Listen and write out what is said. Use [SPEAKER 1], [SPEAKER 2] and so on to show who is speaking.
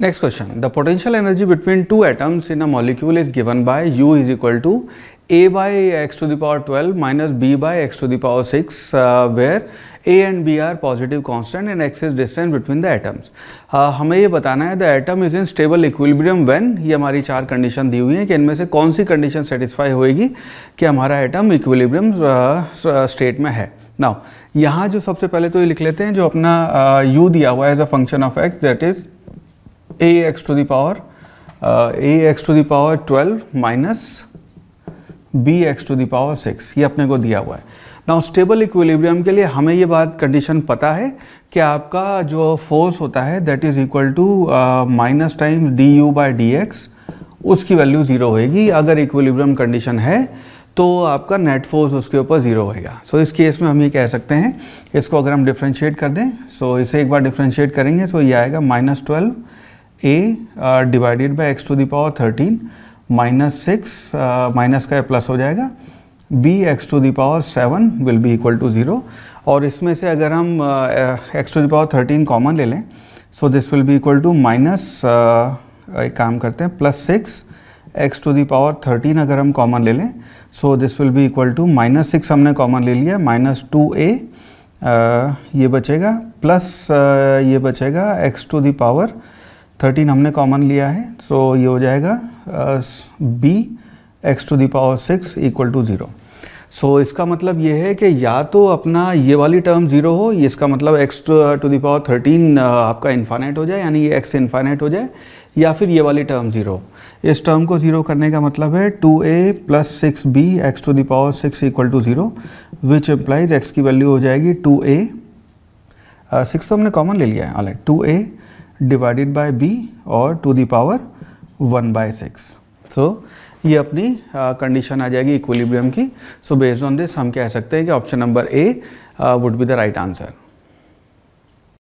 [SPEAKER 1] Next question. The potential energy between two atoms in a molecule is given by U is equal to A by x to the power 12 minus B by x to the power 6 uh, where A and B are positive constant and x is distance between the atoms. Uh, हमें ये बताना है the atom is in stable equilibrium when ये हमारी चार condition दी हुई हैं कि इनमें से कौन सी condition satisfy होएगी कि हमारा atom equilibrium uh, state में है नाउ यहाँ जो सबसे पहले तो ये लिख लेते हैं जो अपना यू दिया हुआ है as a function of x that is ax to the power uh, ax to the power 12 minus x to the power 6 ये अपने को दिया हुआ है नाउ स्टेबल इक्विलिब्रियम के लिए हमें ये बात कंडीशन पता है कि आपका जो फोर्स होता है that is equal to minus times d u by d x उसकी वैल्यू ज़ीरो होएगी अगर इक्विलिब्रियम कंडीशन है तो आपका नेट फोर्स उसके ऊपर ज़ीरो होएगा सो so, इस केस में हम ये कह सकते हैं इसको अगर हम डिफ्रेंशिएट कर दें सो so, इसे एक बार डिफ्रेंशिएट करेंगे सो so ये आएगा minus twelve a divided by x to the power thirteen minus six minus का प्लस हो जाएगा b x to the power seven will be equal to zero और इसमें से अगर हम x to the power thirteen common ले लें so this will be equal to minus एक काम करते हैं plus six x to the power thirteen अगर हम कॉमन ले लें so this will be equal to minus six हमने कॉमन ले लिया माइनस टू ए ये बचेगा प्लस uh, ये बचेगा एक्स टू दावर थर्टीन हमने कॉमन लिया है सो so ये हो जाएगा b x to the power six equal to zero so इसका मतलब ये है कि या तो अपना ये वाली टर्म ज़ीरो हो ये इसका मतलब एक्स टू दावर थर्टीन आपका इन्फाइनाइट हो जाए यानी ये एक्स इन्फाइनाइट हो जाए या फिर ये वाली टर्म ज़ीरो इस टर्म को ज़ीरो करने का मतलब है two a plus six b x to the power six equal to zero which implies x की वैल्यू हो जाएगी टू ए सिक्स तो हमने कॉमन ले लिया है all to a divided by b और to the power one by six so ये अपनी कंडीशन आ जाएगी इक्विलिब्रियम की सो बेस्ड ऑन दिस हम कह सकते हैं कि option number a would be the right answer